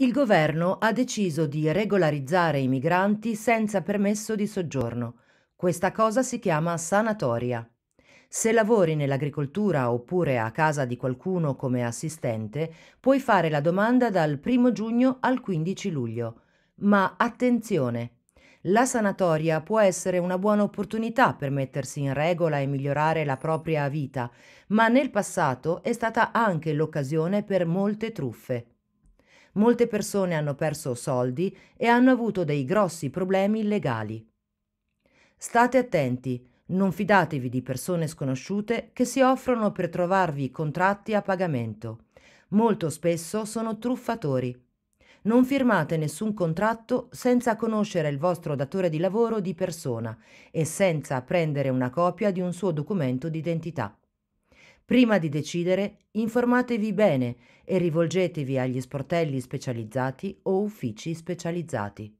il governo ha deciso di regolarizzare i migranti senza permesso di soggiorno. Questa cosa si chiama sanatoria. Se lavori nell'agricoltura oppure a casa di qualcuno come assistente, puoi fare la domanda dal 1 giugno al 15 luglio. Ma attenzione! La sanatoria può essere una buona opportunità per mettersi in regola e migliorare la propria vita, ma nel passato è stata anche l'occasione per molte truffe molte persone hanno perso soldi e hanno avuto dei grossi problemi legali. State attenti, non fidatevi di persone sconosciute che si offrono per trovarvi contratti a pagamento. Molto spesso sono truffatori. Non firmate nessun contratto senza conoscere il vostro datore di lavoro di persona e senza prendere una copia di un suo documento d'identità. Prima di decidere, informatevi bene e rivolgetevi agli sportelli specializzati o uffici specializzati.